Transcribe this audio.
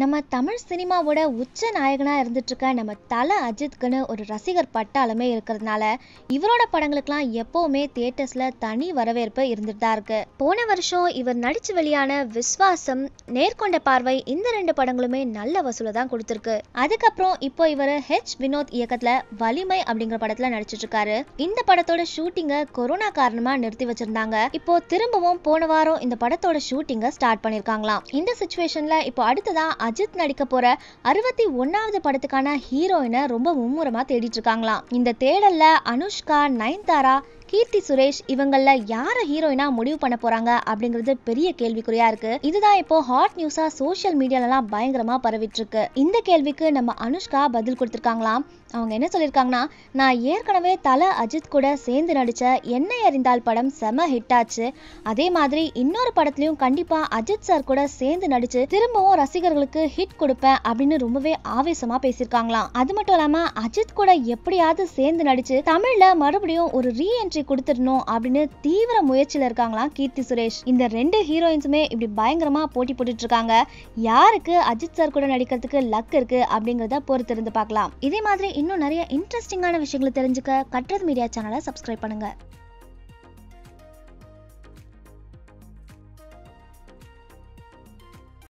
நம்ம தமிழ் சினிமாவோட உச்ச நாயகனாக இருந்துட்டுருக்க நம்ம தல அஜித்குன்னு ஒரு ரசிகர் பட்டாளமே இருக்கிறதுனால இவரோட படங்களுக்கெல்லாம் எப்போவுமே தியேட்டர்ஸில் தனி வரவேற்பு இருந்துட்டு தான் இருக்கு போன வருஷம் இவர் நடித்து வெளியான விஸ்வாசம் நேர்கொண்ட பார்வை இந்த ரெண்டு படங்களுமே நல்ல வசூலை தான் கொடுத்துருக்கு அதுக்கப்புறம் இப்போ இவர் ஹெச் வினோத் இயக்கத்தில் வலிமை அப்படிங்கிற படத்தில் நடிச்சிட்டு இருக்காரு இந்த படத்தோட ஷூட்டிங்கை கொரோனா காரணமாக நிறுத்தி வச்சிருந்தாங்க இப்போ திரும்பவும் போன வாரம் இந்த படத்தோட ஷூட்டிங்கை ஸ்டார்ட் பண்ணியிருக்காங்களாம் இந்த சுச்சுவேஷனில் இப்போ அடுத்ததான் அஜித் நடிக்க போற அறுபத்தி ஒன்னாவது படத்துக்கான ஹீரோயினை ரொம்ப மும்முரமா தேடிட்டு இருக்காங்களாம் இந்த தேடல்ல அனுஷ்கா நயன்தாரா கீர்த்தி சுரேஷ் இவங்கள யார ஹீரோயினா முடிவு பண்ண போறாங்க அப்படிங்கிறது பெரிய கேள்விக்குறியா இருக்கு இதுதான் இப்போ ஹாட் நியூஸா சோசியல் எல்லாம் பயங்கரமா பரவிட்டு இருக்கு இந்த கேள்விக்கு நம்ம அனுஷ்கா பதில் கொடுத்துருக்காங்களாம் அவங்க என்ன சொல்லியிருக்காங்கன்னா நான் ஏற்கனவே தல அஜித் கூட சேர்ந்து நடிச்ச என்னை அறிந்தால் படம் செம ஹிட் ஆச்சு அதே மாதிரி இன்னொரு படத்துலயும் கண்டிப்பா அஜித் சார் கூட சேர்ந்து நடிச்சு திரும்பவும் ரசிகர்களுக்கு ஹிட் கொடுப்பேன் அப்படின்னு ரொம்பவே ஆவேசமா பேசியிருக்காங்களாம் அது மட்டும் இல்லாம அஜித் கூட எப்படியாவது சேர்ந்து நடிச்சு தமிழ்ல மறுபடியும் ஒரு ரீஎன்ட்ரி கமலாக்கு கொடுத்துடணும் அப்படின்னு தீவிர முயற்சியில் இருக்காங்களாம் கீர்த்தி சுரேஷ் இந்த ரெண்டு ஹீரோயின்ஸுமே இப்படி பயங்கரமாக போட்டி போட்டுட்டு இருக்காங்க யாருக்கு அஜித் சார் கூட நடிக்கிறதுக்கு லக் இருக்கு அப்படிங்கிறத பொறுத்து இருந்து பார்க்கலாம் இதே மாதிரி இன்னும் நிறைய இன்ட்ரெஸ்டிங்கான விஷயங்களை தெரிஞ்சுக்க கட்டுறது மீடியா சேனலை சப்ஸ்கிரைப் பண்ணுங்க